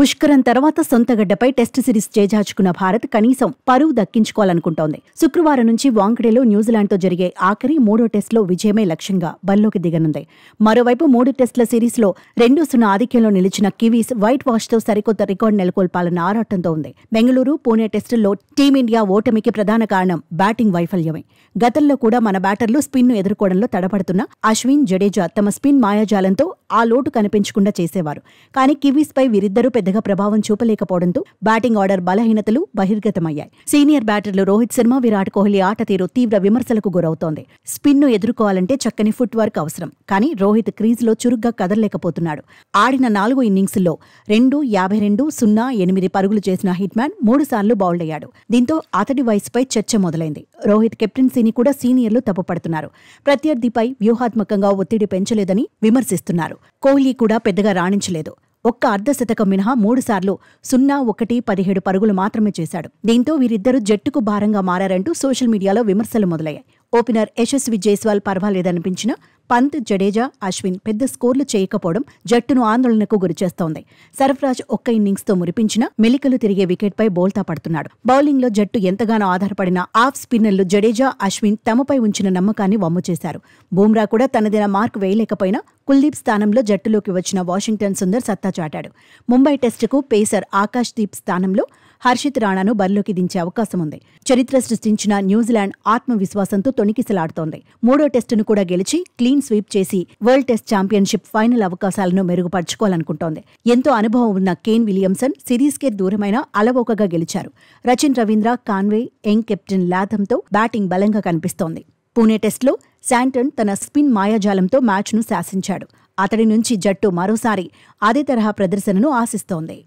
పుష్కరం తర్వాత సొంతగడ్డపై test series చేజార్చుకున్న భారత్ కనీసం పరువు దక్కించుకోవాలనుకుంటోంది శుక్రవారం నుంచి వాంగ్డేలో న్యూజిలాండ్తో జరిగే ఆఖరి మూడో టెస్టులో విజయమే లక్ష్యంగా బరిలోకి దిగనుంది మరోవైపు మూడు టెస్టుల సిరీస్లో రెండు సున్నా ఆధిక్యంలో నిలిచిన కివీస్ వైట్ వాష్తో సరికొత్త రికార్డు నెలకొల్పాలన్న ఆరాటంతో ఉంది బెంగళూరు పూణే టెస్టుల్లో టీమిండియా ఓటమికి ప్రధాన కారణం బ్యాటింగ్ వైఫల్యమే గతంలో కూడా మన బ్యాటర్లు స్పిన్ను ఎదుర్కోవడంలో తడబడుతున్న అశ్విన్ జడేజా తమ స్పిన్ మాయాజాలంతో ఆ లోటు కనిపించకుండా చేసేవారు కానీ కివీస్పై వీరిద్దరూ పెద్దగా ప్రభావం చూపలేకపోవడంతో బ్యాటింగ్ ఆర్డర్ బలహీనతలు బహిర్గతమయ్యాయి సీనియర్ బ్యాటర్లు రోహిత్ శర్మ విరాట్ కోహ్లీ ఆట తీరు తీవ్ర విమర్శలకు గురవుతోంది స్పిన్ ను ఎదుర్కోవాలంటే చక్కని ఫుట్ వర్క్ అవసరం కానీ రోహిత్ క్రీజ్లో చురుగ్గా కదలలేకపోతున్నాడు ఆడిన నాలుగు ఇన్నింగ్స్లో రెండు యాభై రెండు సున్నా ఎనిమిది పరుగులు చేసిన హిట్మ్యాన్ మూడుసార్లు బౌల్డ్ అయ్యాడు దీంతో అతడి వయసుపై చర్చ మొదలైంది రోహిత్ కెప్టెన్సీని కూడా సీనియర్లు తప్పుపడుతున్నారు ప్రత్యర్థిపై వ్యూహాత్మకంగా ఒత్తిడి పెంచలేదని విమర్శిస్తున్నారు కోహ్లీ కూడా పెద్దగా రాణించలేదు ఒక్క అర్ధశతకం మినహా మూడుసార్లు సున్నా ఒకటి పదిహేడు పరుగులు మాత్రమే చేశాడు దీంతో వీరిద్దరూ జట్టుకు భారంగా మారారంటూ సోషల్ మీడియాలో విమర్శలు మొదలయ్యాయి ఓపెనర్ యశస్వి జైస్వాల్ పర్వాలేదనిపించినా పంత్ జడేజా అశ్విన్ పెద్ద స్కోర్లు చేయకపోవడం జట్టును ఆందోళనకు గురిచేస్తోంది సరఫరాజ్ ఒక్క ఇన్నింగ్స్తో మురిపించినా మెలికలు తిరిగే వికెట్పై బోల్తా పడుతున్నాడు బౌలింగ్లో జట్టు ఎంతగానో ఆధారపడిన ఆఫ్ స్పిన్నర్లు జడేజా అశ్విన్ తమపై ఉంచిన నమ్మకాన్ని వమ్ము చేశారు బూమ్రా కూడా తనదైన మార్క్ వేయలేకపోయినా కుల్దీప్ స్థానంలో జట్టులోకి వచ్చిన వాషింగ్టన్ సుందర్ సత్తా చాటాడు ముంబై టెస్టుకు పేసర్ ఆకాష్ దీప్ స్థానంలో హర్షిత్ రాణాను బరిలోకి దించే అవకాశం ఉంది చరిత్ర సృష్టించిన న్యూజిలాండ్ ఆత్మవిశ్వాసంతో తొణికిసలాడుతోంది మూడో టెస్టును కూడా గెలిచి క్లీన్ క్లీన్ స్వీప్ చేసి వరల్డ్ టెస్ట్ ఛాంపియన్షిప్ ఫైనల్ అవకాశాలను మెరుగుపరుచుకోవాలనుకుంటోంది ఎంతో అనుభవం ఉన్న కేన్ విలియమ్సన్ సిరీస్కే దూరమైన అలవోకగా గెలిచారు Rachin Ravindra Conway Young captain లాథంతో బ్యాటింగ్ బలంగా కనిపిస్తోంది పూణే టెస్టులో శాంటన్ తన స్పిన్ మాయాజాలంతో మ్యాచ్ను శాసించాడు అతడి నుంచి జట్టు మరోసారి అదే తరహా ప్రదర్శనను ఆశిస్తోంది